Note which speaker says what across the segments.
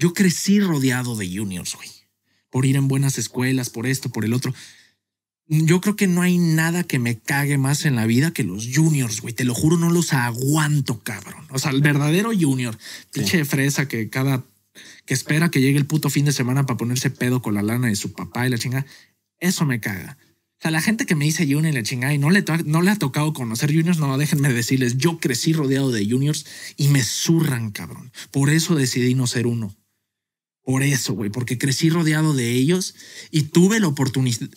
Speaker 1: Yo crecí rodeado de juniors, güey. Por ir en buenas escuelas, por esto, por el otro. Yo creo que no hay nada que me cague más en la vida que los juniors, güey. Te lo juro, no los aguanto, cabrón. O sea, el verdadero junior. Pinche fresa que cada... que espera que llegue el puto fin de semana para ponerse pedo con la lana de su papá y la chinga. Eso me caga. O sea, la gente que me dice Junior y la chingada y no le, no le ha tocado conocer Juniors, no, déjenme decirles, yo crecí rodeado de Juniors y me zurran, cabrón. Por eso decidí no ser uno por eso, güey, porque crecí rodeado de ellos y tuve la,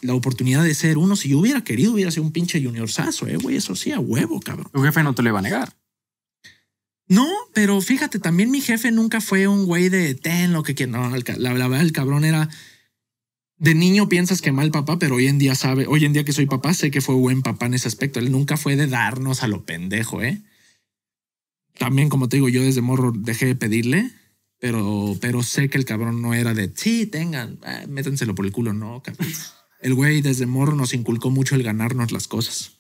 Speaker 1: la oportunidad de ser uno. Si yo hubiera querido, hubiera sido un pinche juniorzazo, eh, güey, eso sí, a huevo, cabrón.
Speaker 2: Tu jefe no te lo va a negar.
Speaker 1: No, pero fíjate, también mi jefe nunca fue un güey de ten lo que quiera. No, la verdad, el cabrón era. De niño piensas que mal papá, pero hoy en día sabe, hoy en día que soy papá, sé que fue buen papá en ese aspecto. Él nunca fue de darnos a lo pendejo, ¿eh? También, como te digo, yo desde morro dejé de pedirle pero, pero sé que el cabrón no era de, sí, tengan, eh, métenselo por el culo. No, cabrón. El güey desde morro nos inculcó mucho el ganarnos las cosas.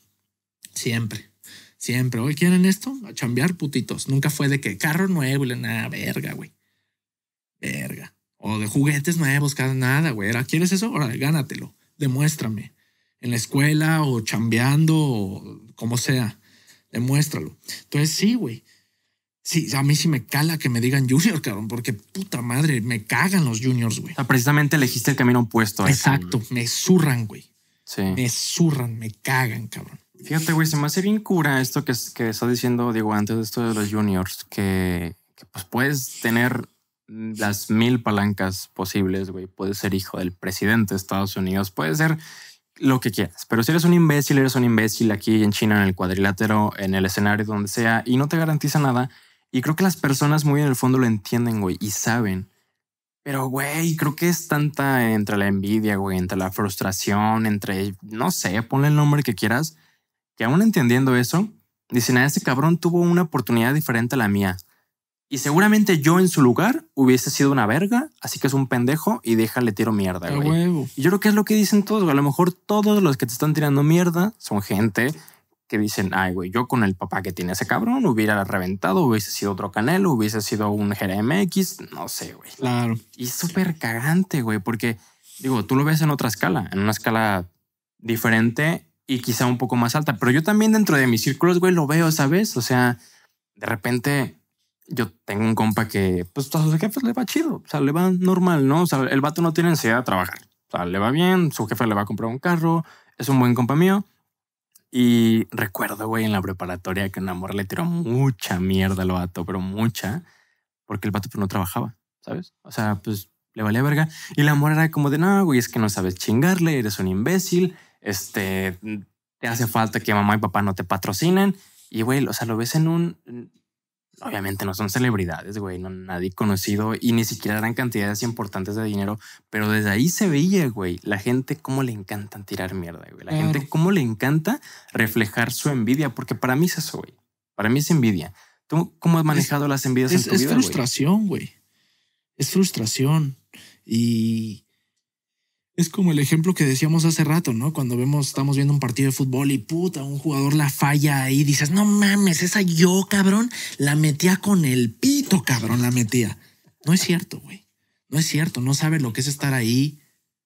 Speaker 1: Siempre. Siempre. Hoy quieren esto, a chambear putitos. Nunca fue de que carro nuevo, nada, verga, güey. Verga. O de juguetes nuevos, cada nada, güey. ¿quieres eso? Ahora, gánatelo. Demuéstrame. En la escuela o chambeando o como sea. Demuéstralo. Entonces, sí, güey. Sí, a mí sí me cala que me digan junior, cabrón, porque puta madre, me cagan los juniors, güey.
Speaker 2: precisamente elegiste el camino opuesto. Exacto,
Speaker 1: me zurran, güey. Sí. Me zurran, me cagan, cabrón.
Speaker 2: Fíjate, güey, se me hace bien cura esto que, que diciendo, digo, antes de esto de los juniors, que, que pues puedes tener las mil palancas posibles, güey. Puedes ser hijo del presidente de Estados Unidos, puedes ser lo que quieras, pero si eres un imbécil, eres un imbécil aquí en China, en el cuadrilátero, en el escenario, donde sea, y no te garantiza nada, y creo que las personas muy en el fondo lo entienden, güey, y saben. Pero, güey, creo que es tanta entre la envidia, güey, entre la frustración, entre, no sé, ponle el nombre que quieras, que aún entendiendo eso, dicen, a ah, ese cabrón tuvo una oportunidad diferente a la mía. Y seguramente yo en su lugar hubiese sido una verga, así que es un pendejo y déjale tiro mierda, güey. Yo creo que es lo que dicen todos, güey. A lo mejor todos los que te están tirando mierda son gente que dicen, ay, güey, yo con el papá que tiene ese cabrón hubiera reventado, hubiese sido otro Canelo, hubiese sido un gmx no sé, güey. Claro. Y súper cagante, güey, porque, digo, tú lo ves en otra escala, en una escala diferente y quizá un poco más alta, pero yo también dentro de mis círculos, güey, lo veo, ¿sabes? O sea, de repente yo tengo un compa que, pues, a sus jefes le va chido, o sea, le va normal, ¿no? O sea, el vato no tiene ansiedad de trabajar, o sea, le va bien, su jefe le va a comprar un carro, es un buen compa mío y recuerdo, güey, en la preparatoria que un amor le tiró mucha mierda al vato, pero mucha, porque el vato pues, no trabajaba, ¿sabes? O sea, pues le valía verga. Y la amor era como de, no, güey, es que no sabes chingarle, eres un imbécil, este, te hace falta que mamá y papá no te patrocinen. Y, güey, o sea, lo ves en un, obviamente no son celebridades, güey, no, nadie conocido y ni siquiera eran cantidades importantes de dinero, pero desde ahí se veía, güey, la gente cómo le encanta tirar mierda, güey, la gente cómo le encanta reflejar su envidia, porque para mí es eso, güey, para mí es
Speaker 1: envidia. ¿Tú cómo has manejado las envidias en tu vida? Es frustración, güey, es frustración y es como el ejemplo que decíamos hace rato, ¿no? Cuando vemos, estamos viendo un partido de fútbol y puta, un jugador la falla ahí, dices, no mames, esa yo, cabrón, la metía con el pito, cabrón, la metía. No es cierto, güey. No es cierto, no sabe lo que es estar ahí.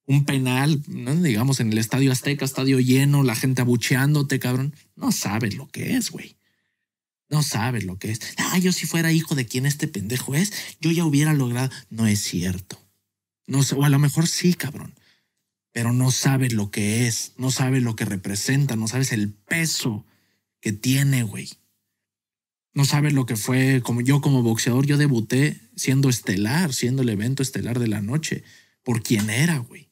Speaker 1: Un penal, digamos, en el estadio Azteca, estadio lleno, la gente abucheándote, cabrón. No sabes lo que es, güey. No sabes lo que es. Ah, yo si fuera hijo de quien este pendejo es, yo ya hubiera logrado. No es cierto. No sé, o a lo mejor sí, cabrón pero no sabes lo que es, no sabes lo que representa, no sabes el peso que tiene, güey. No sabes lo que fue, como yo como boxeador, yo debuté siendo estelar, siendo el evento estelar de la noche, por quién era, güey,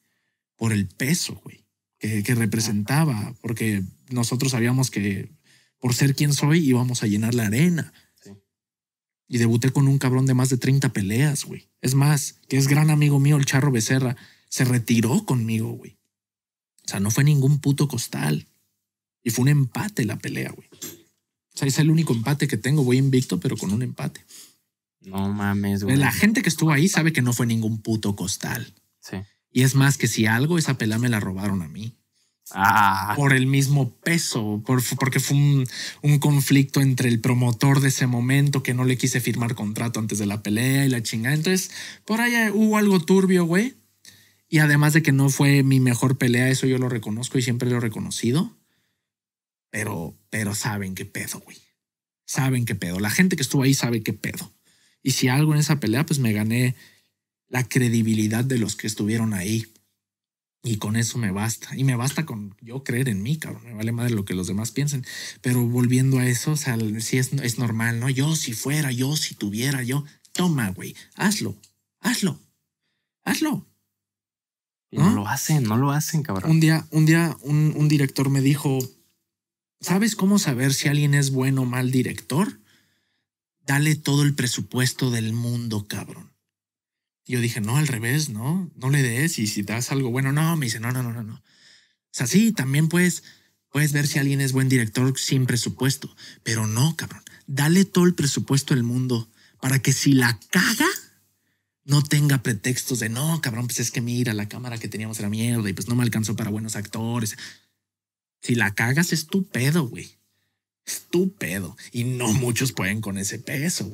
Speaker 1: por el peso, güey, que, representaba, porque nosotros sabíamos que por ser quien soy íbamos a llenar la arena. Y debuté con un cabrón de más de 30 peleas, güey. Es más, que es gran amigo mío, el Charro Becerra se retiró conmigo, güey. O sea, no fue ningún puto costal. Y fue un empate la pelea, güey. O sea, es el único empate que tengo. Voy invicto, pero con un empate. No
Speaker 2: mames, güey. La
Speaker 1: gente que estuvo ahí sabe que no fue ningún puto costal. Sí. Y es más que si algo, esa pelea me la robaron a mí. Ah. Por el mismo peso, por, porque fue un, conflicto entre el promotor de ese momento que no le quise firmar contrato antes de la pelea y la chingada. Entonces, por allá hubo algo turbio, güey. Y además de que no fue mi mejor pelea, eso yo lo reconozco y siempre lo he reconocido. Pero, pero saben qué pedo, güey. Saben qué pedo. La gente que estuvo ahí sabe qué pedo. Y si algo en esa pelea, pues me gané la credibilidad de los que estuvieron ahí. Y con eso me basta. Y me basta con yo creer en mí, cabrón. Me vale madre lo que los demás piensen. Pero volviendo a eso, o sea, sí es, es normal, ¿no? Yo si fuera, yo si tuviera, yo. Toma, güey. Hazlo. Hazlo. Hazlo no ¿Ah? lo hacen, no lo hacen, cabrón. Un día, un día, un, un director me dijo: ¿Sabes cómo saber si alguien es bueno o mal director? Dale todo el presupuesto del mundo, cabrón. Y yo dije, no, al revés, no, no le des. Y si das algo bueno, no, me dice, no, no, no, no, no. O sea, sí, también puedes, puedes ver si alguien es buen director sin presupuesto, pero no, cabrón. Dale todo el presupuesto del mundo para que si la caga, no tenga pretextos de no, cabrón, pues es que mira, la cámara que teníamos era mierda y pues no me alcanzó para buenos actores. Si la cagas, es tu pedo, güey. Es tu pedo. Y no muchos pueden con ese peso, güey.